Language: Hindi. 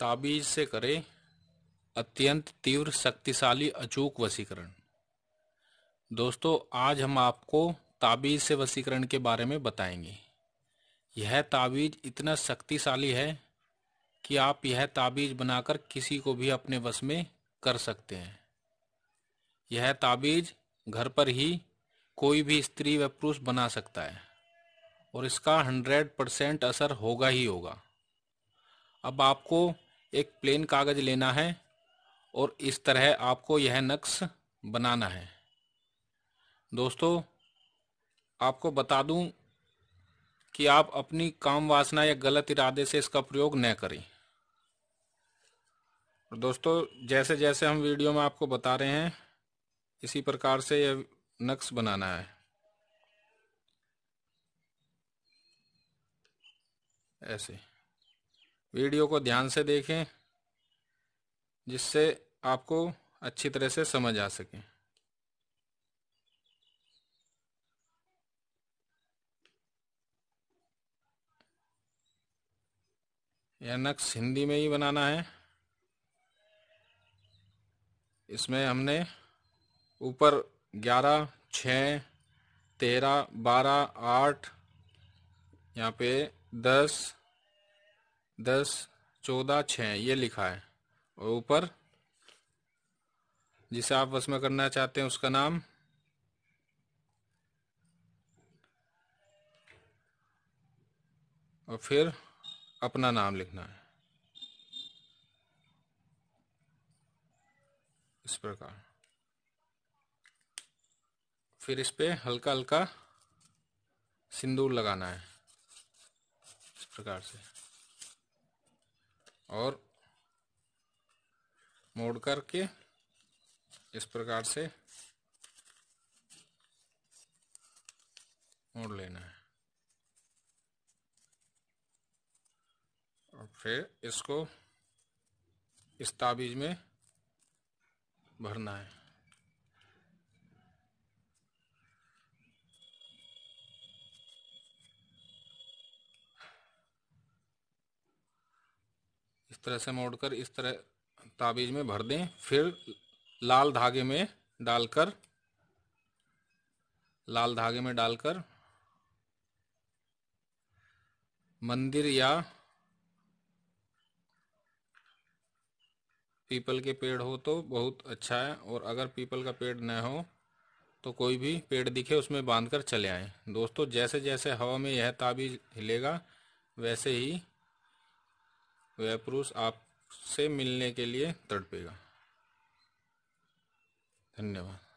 ताबीज से करें अत्यंत तीव्र शक्तिशाली अचूक वसीकरण दोस्तों आज हम आपको ताबीज से वसीकरण के बारे में बताएंगे यह ताबीज इतना शक्तिशाली है कि आप यह ताबीज बनाकर किसी को भी अपने वश में कर सकते हैं यह ताबीज घर पर ही कोई भी स्त्री व पुरुष बना सकता है और इसका हंड्रेड परसेंट असर होगा ही होगा अब आपको एक प्लेन कागज लेना है और इस तरह आपको यह नक्श बनाना है दोस्तों आपको बता दूं कि आप अपनी काम वासना या गलत इरादे से इसका प्रयोग न करें और दोस्तों जैसे जैसे हम वीडियो में आपको बता रहे हैं इसी प्रकार से यह नक्श बनाना है ऐसे वीडियो को ध्यान से देखें जिससे आपको अच्छी तरह से समझ आ सके यह नक्श हिंदी में ही बनाना है इसमें हमने ऊपर ग्यारह छ तेरह बारह आठ यहाँ पे दस दस चौदह छः ये लिखा है और ऊपर जिसे आप वस में करना चाहते हैं उसका नाम और फिर अपना नाम लिखना है इस प्रकार फिर इस पे हल्का हल्का सिंदूर लगाना है इस प्रकार से और मोड़ करके इस प्रकार से मोड़ लेना है और फिर इसको इस ताबीज में भरना है तरह से मोड़कर इस तरह ताबीज में भर दें फिर लाल धागे में डालकर लाल धागे में डालकर मंदिर या पीपल के पेड़ हो तो बहुत अच्छा है और अगर पीपल का पेड़ न हो तो कोई भी पेड़ दिखे उसमें बांधकर चले आए दोस्तों जैसे जैसे हवा में यह ताबीज हिलेगा वैसे ही वह पुरुष आपसे मिलने के लिए तड़पेगा धन्यवाद